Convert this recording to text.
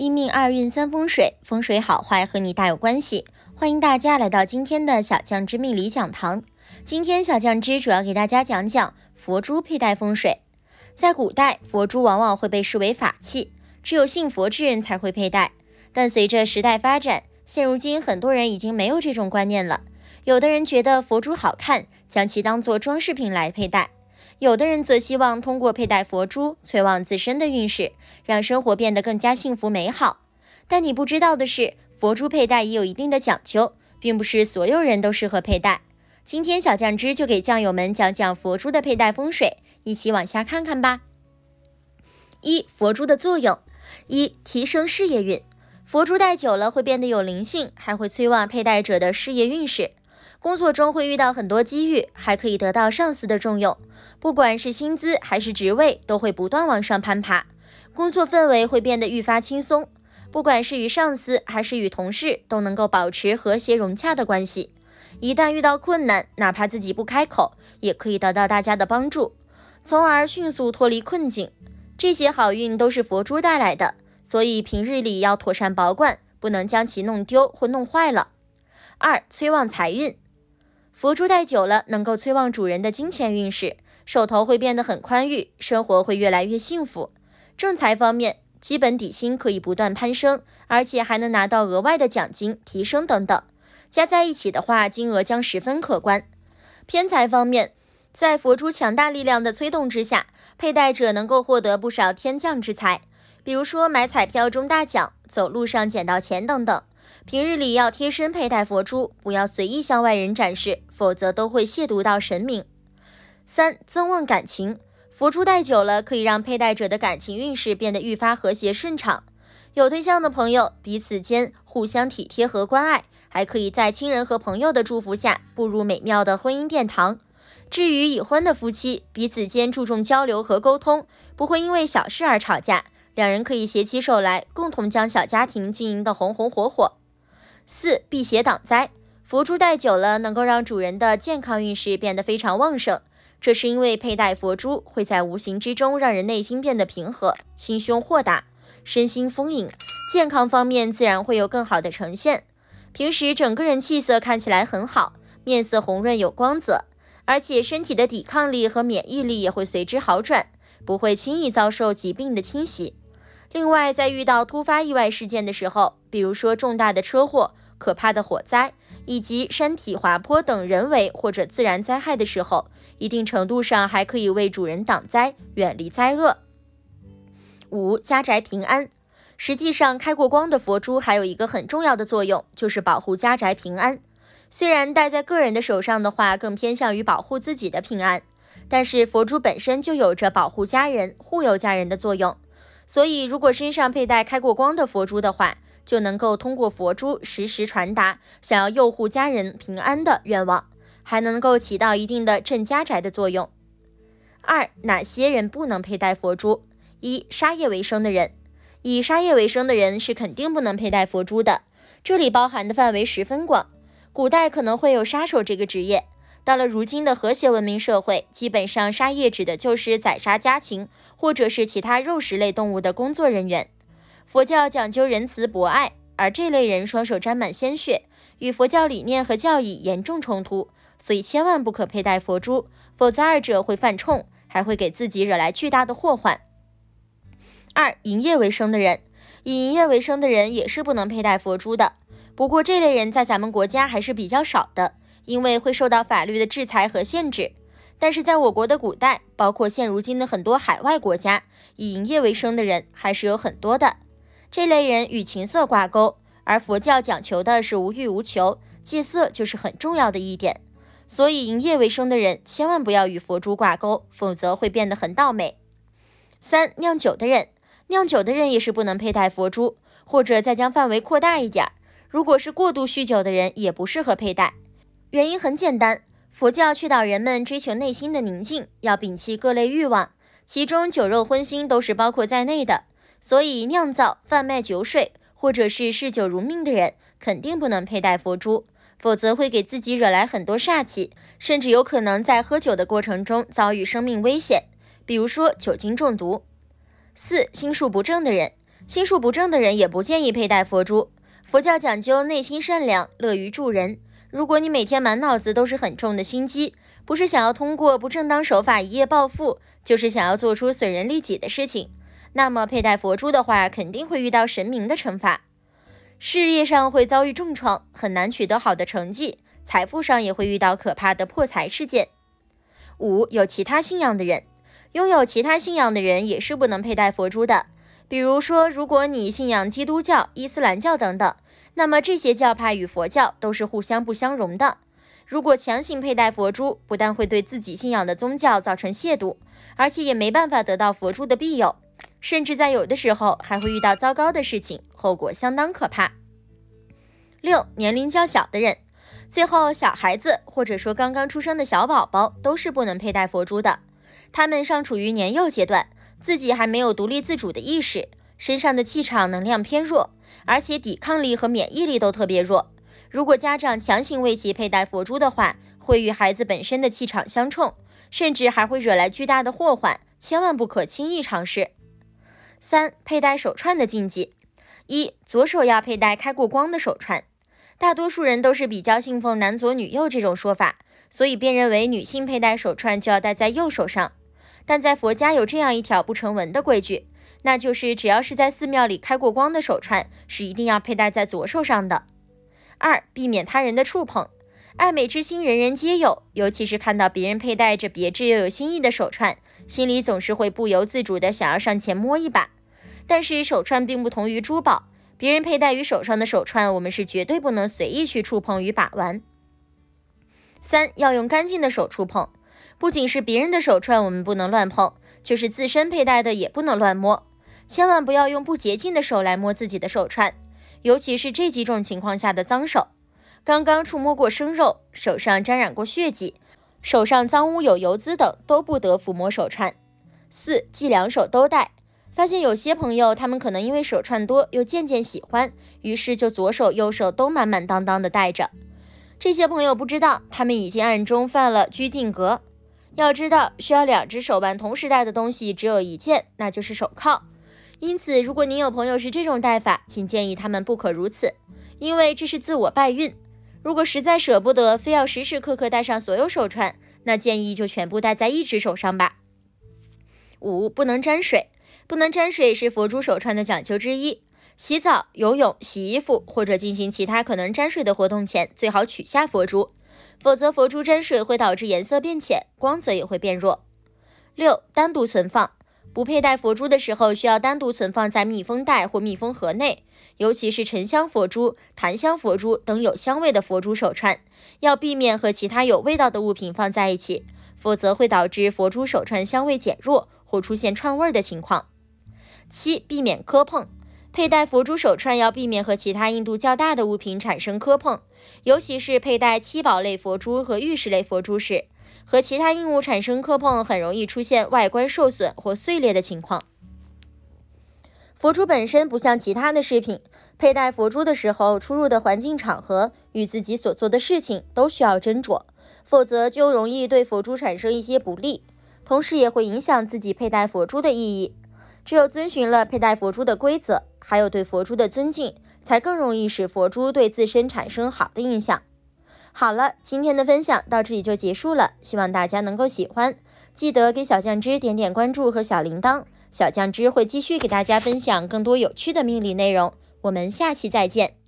一命二运三风水，风水好坏和你大有关系。欢迎大家来到今天的小将之命理讲堂。今天小将之主要给大家讲讲佛珠佩戴风水。在古代，佛珠往往会被视为法器，只有信佛之人才会佩戴。但随着时代发展，现如今很多人已经没有这种观念了。有的人觉得佛珠好看，将其当做装饰品来佩戴。有的人则希望通过佩戴佛珠催旺自身的运势，让生活变得更加幸福美好。但你不知道的是，佛珠佩戴也有一定的讲究，并不是所有人都适合佩戴。今天小酱汁就给酱友们讲讲佛珠的佩戴风水，一起往下看看吧。一、佛珠的作用：一、提升事业运。佛珠戴久了会变得有灵性，还会催旺佩戴者的事业运势。工作中会遇到很多机遇，还可以得到上司的重用，不管是薪资还是职位，都会不断往上攀爬。工作氛围会变得愈发轻松，不管是与上司还是与同事，都能够保持和谐融洽的关系。一旦遇到困难，哪怕自己不开口，也可以得到大家的帮助，从而迅速脱离困境。这些好运都是佛珠带来的，所以平日里要妥善保管，不能将其弄丢或弄坏了。二催旺财运。佛珠戴久了，能够催旺主人的金钱运势，手头会变得很宽裕，生活会越来越幸福。正财方面，基本底薪可以不断攀升，而且还能拿到额外的奖金、提升等等，加在一起的话，金额将十分可观。偏财方面，在佛珠强大力量的催动之下，佩戴者能够获得不少天降之财，比如说买彩票中大奖、走路上捡到钱等等。平日里要贴身佩戴佛珠，不要随意向外人展示，否则都会亵渎到神明。三增旺感情，佛珠戴久了可以让佩戴者的感情运势变得愈发和谐顺畅。有对象的朋友，彼此间互相体贴和关爱，还可以在亲人和朋友的祝福下步入美妙的婚姻殿堂。至于已婚的夫妻，彼此间注重交流和沟通，不会因为小事而吵架，两人可以携起手来，共同将小家庭经营的红红火火。四辟邪挡灾，佛珠戴久了能够让主人的健康运势变得非常旺盛。这是因为佩戴佛珠会在无形之中让人内心变得平和，心胸豁达，身心丰盈，健康方面自然会有更好的呈现。平时整个人气色看起来很好，面色红润有光泽，而且身体的抵抗力和免疫力也会随之好转，不会轻易遭受疾病的侵袭。另外，在遇到突发意外事件的时候，比如说重大的车祸、可怕的火灾以及山体滑坡等人为或者自然灾害的时候，一定程度上还可以为主人挡灾，远离灾厄。五家宅平安。实际上，开过光的佛珠还有一个很重要的作用，就是保护家宅平安。虽然戴在个人的手上的话，更偏向于保护自己的平安，但是佛珠本身就有着保护家人、护佑家人的作用。所以，如果身上佩戴开过光的佛珠的话，就能够通过佛珠实时传达想要佑护家人平安的愿望，还能够起到一定的镇家宅的作用。二，哪些人不能佩戴佛珠？一，杀业为生的人，以杀业为生的人是肯定不能佩戴佛珠的。这里包含的范围十分广，古代可能会有杀手这个职业。到了如今的和谐文明社会，基本上杀业指的就是宰杀家禽或者是其他肉食类动物的工作人员。佛教讲究仁慈博爱，而这类人双手沾满鲜血，与佛教理念和教义严重冲突，所以千万不可佩戴佛珠，否则二者会犯冲，还会给自己惹来巨大的祸患。二，营业为生的人，以营业为生的人也是不能佩戴佛珠的。不过这类人在咱们国家还是比较少的。因为会受到法律的制裁和限制，但是在我国的古代，包括现如今的很多海外国家，以营业为生的人还是有很多的。这类人与情色挂钩，而佛教讲求的是无欲无求，戒色就是很重要的一点。所以营业为生的人千万不要与佛珠挂钩，否则会变得很倒霉。三，酿酒的人，酿酒的人也是不能佩戴佛珠，或者再将范围扩大一点，如果是过度酗酒的人，也不适合佩戴。原因很简单，佛教劝导人们追求内心的宁静，要摒弃各类欲望，其中酒肉荤腥都是包括在内的。所以，酿造、贩卖酒水，或者是嗜酒如命的人，肯定不能佩戴佛珠，否则会给自己惹来很多煞气，甚至有可能在喝酒的过程中遭遇生命危险，比如说酒精中毒。四心术不正的人，心术不正的人也不建议佩戴佛珠。佛教讲究内心善良，乐于助人。如果你每天满脑子都是很重的心机，不是想要通过不正当手法一夜暴富，就是想要做出损人利己的事情，那么佩戴佛珠的话，肯定会遇到神明的惩罚，事业上会遭遇重创，很难取得好的成绩，财富上也会遇到可怕的破财事件。五，有其他信仰的人，拥有其他信仰的人也是不能佩戴佛珠的，比如说，如果你信仰基督教、伊斯兰教等等。那么这些教派与佛教都是互相不相容的。如果强行佩戴佛珠，不但会对自己信仰的宗教造成亵渎，而且也没办法得到佛珠的庇佑，甚至在有的时候还会遇到糟糕的事情，后果相当可怕。六，年龄较小的人，最后小孩子或者说刚刚出生的小宝宝都是不能佩戴佛珠的，他们尚处于年幼阶段，自己还没有独立自主的意识。身上的气场能量偏弱，而且抵抗力和免疫力都特别弱。如果家长强行为其佩戴佛珠的话，会与孩子本身的气场相冲，甚至还会惹来巨大的祸患，千万不可轻易尝试。三、佩戴手串的禁忌：一、左手要佩戴开过光的手串。大多数人都是比较信奉男左女右这种说法，所以便认为女性佩戴手串就要戴在右手上。但在佛家有这样一条不成文的规矩。那就是只要是在寺庙里开过光的手串，是一定要佩戴在左手上的。二，避免他人的触碰，爱美之心人人皆有，尤其是看到别人佩戴着别致又有心意的手串，心里总是会不由自主的想要上前摸一把。但是手串并不同于珠宝，别人佩戴于手上的手串，我们是绝对不能随意去触碰与把玩。三，要用干净的手触碰，不仅是别人的手串我们不能乱碰，就是自身佩戴的也不能乱摸。千万不要用不洁净的手来摸自己的手串，尤其是这几种情况下的脏手：刚刚触摸过生肉、手上沾染过血迹、手上脏污有油渍等，都不得抚摸手串。四，忌两手都戴。发现有些朋友，他们可能因为手串多又渐渐喜欢，于是就左手右手都满满当当的戴着。这些朋友不知道，他们已经暗中犯了拘禁格。要知道，需要两只手腕同时戴的东西只有一件，那就是手铐。因此，如果您有朋友是这种戴法，请建议他们不可如此，因为这是自我败运。如果实在舍不得，非要时时刻刻戴上所有手串，那建议就全部戴在一只手上吧。五、不能沾水，不能沾水是佛珠手串的讲究之一。洗澡、游泳、洗衣服或者进行其他可能沾水的活动前，最好取下佛珠，否则佛珠沾水会导致颜色变浅，光泽也会变弱。六、单独存放。不佩戴佛珠的时候，需要单独存放在密封袋或密封盒内，尤其是沉香佛珠、檀香佛珠等有香味的佛珠手串，要避免和其他有味道的物品放在一起，否则会导致佛珠手串香味减弱或出现串味儿的情况。七、避免磕碰。佩戴佛珠手串要避免和其他硬度较大的物品产生磕碰，尤其是佩戴七宝类佛珠和玉石类佛珠时，和其他硬物产生磕碰，很容易出现外观受损或碎裂的情况。佛珠本身不像其他的饰品，佩戴佛珠的时候，出入的环境、场合与自己所做的事情都需要斟酌，否则就容易对佛珠产生一些不利，同时也会影响自己佩戴佛珠的意义。只有遵循了佩戴佛珠的规则，还有对佛珠的尊敬，才更容易使佛珠对自身产生好的影响。好了，今天的分享到这里就结束了，希望大家能够喜欢，记得给小酱汁点点关注和小铃铛，小酱汁会继续给大家分享更多有趣的命理内容。我们下期再见。